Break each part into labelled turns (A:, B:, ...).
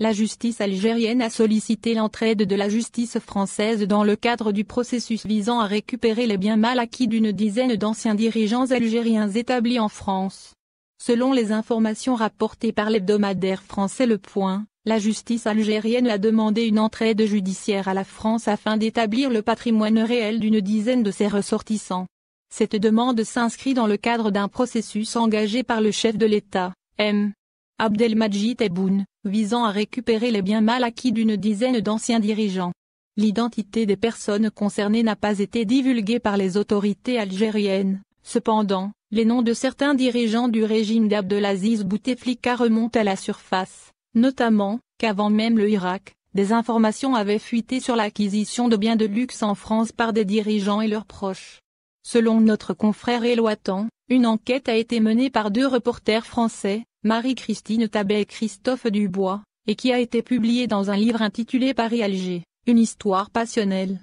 A: La justice algérienne a sollicité l'entraide de la justice française dans le cadre du processus visant à récupérer les biens mal acquis d'une dizaine d'anciens dirigeants algériens établis en France. Selon les informations rapportées par l'hebdomadaire français Le Point, la justice algérienne a demandé une entraide judiciaire à la France afin d'établir le patrimoine réel d'une dizaine de ses ressortissants. Cette demande s'inscrit dans le cadre d'un processus engagé par le chef de l'État, M. Abdelmajid Tebboune, visant à récupérer les biens mal acquis d'une dizaine d'anciens dirigeants. L'identité des personnes concernées n'a pas été divulguée par les autorités algériennes. Cependant, les noms de certains dirigeants du régime d'Abdelaziz Bouteflika remontent à la surface, notamment, qu'avant même le Irak, des informations avaient fuité sur l'acquisition de biens de luxe en France par des dirigeants et leurs proches. Selon notre confrère éloitant une enquête a été menée par deux reporters français, Marie-Christine Tabet et Christophe Dubois, et qui a été publié dans un livre intitulé Paris-Alger, une histoire passionnelle.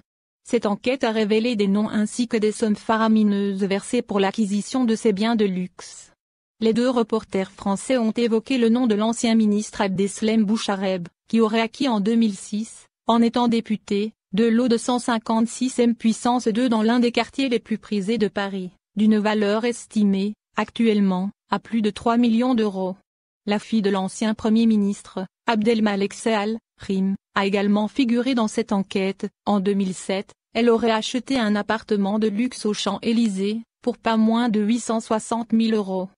A: Cette enquête a révélé des noms ainsi que des sommes faramineuses versées pour l'acquisition de ces biens de luxe. Les deux reporters français ont évoqué le nom de l'ancien ministre Abdeslem Bouchareb, qui aurait acquis en 2006, en étant député, de l'eau de 156 M puissance 2 dans l'un des quartiers les plus prisés de Paris, d'une valeur estimée, actuellement, à plus de 3 millions d'euros. La fille de l'ancien Premier ministre, Abdelmalek Seal, Rim, a également figuré dans cette enquête. En 2007, elle aurait acheté un appartement de luxe aux Champs-Élysées, pour pas moins de 860 000 euros.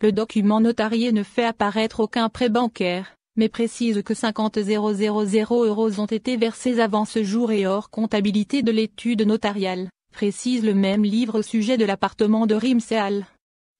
A: Le document notarié ne fait apparaître aucun prêt bancaire, mais précise que 50 000 euros ont été versés avant ce jour et hors comptabilité de l'étude notariale, précise le même livre au sujet de l'appartement de Rim Seal.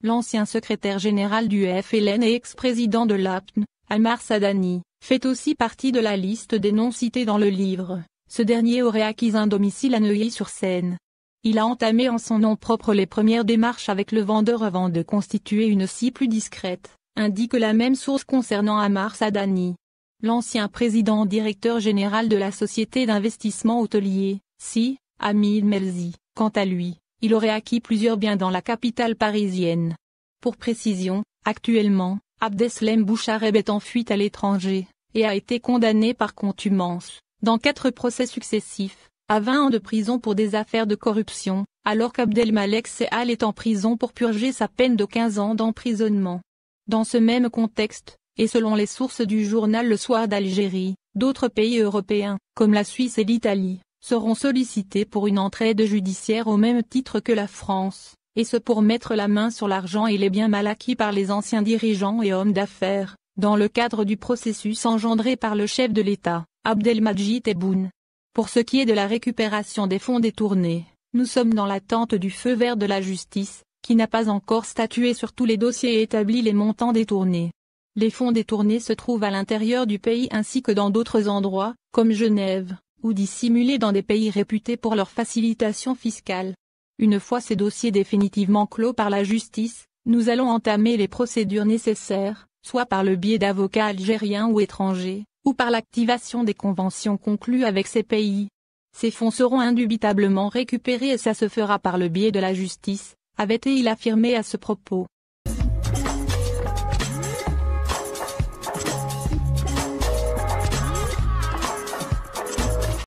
A: L'ancien secrétaire général du FLN et ex-président de l'APN, Amar Sadani, fait aussi partie de la liste des noms cités dans le livre. Ce dernier aurait acquis un domicile à Neuilly-sur-Seine. Il a entamé en son nom propre les premières démarches avec le vendeur avant de constituer une scie plus discrète, indique la même source concernant Amar Sadani. L'ancien président directeur général de la société d'investissement hôtelier, SI, Hamid Melzi, quant à lui, il aurait acquis plusieurs biens dans la capitale parisienne. Pour précision, actuellement, Abdeslem Bouchareb est en fuite à l'étranger, et a été condamné par contumance, dans quatre procès successifs, à 20 ans de prison pour des affaires de corruption, alors qu'Abdelmalek Sehal est en prison pour purger sa peine de 15 ans d'emprisonnement. Dans ce même contexte, et selon les sources du journal Le Soir d'Algérie, d'autres pays européens, comme la Suisse et l'Italie, seront sollicités pour une entraide judiciaire au même titre que la France, et ce pour mettre la main sur l'argent et les biens mal acquis par les anciens dirigeants et hommes d'affaires, dans le cadre du processus engendré par le chef de l'État, Abdelmajid Tebboune. Pour ce qui est de la récupération des fonds détournés, nous sommes dans l'attente du feu vert de la justice, qui n'a pas encore statué sur tous les dossiers et établi les montants détournés. Les fonds détournés se trouvent à l'intérieur du pays ainsi que dans d'autres endroits, comme Genève, ou dissimulés dans des pays réputés pour leur facilitation fiscale. Une fois ces dossiers définitivement clos par la justice, nous allons entamer les procédures nécessaires, soit par le biais d'avocats algériens ou étrangers, ou par l'activation des conventions conclues avec ces pays. Ces fonds seront indubitablement récupérés et ça se fera par le biais de la justice, avait-il affirmé à ce propos.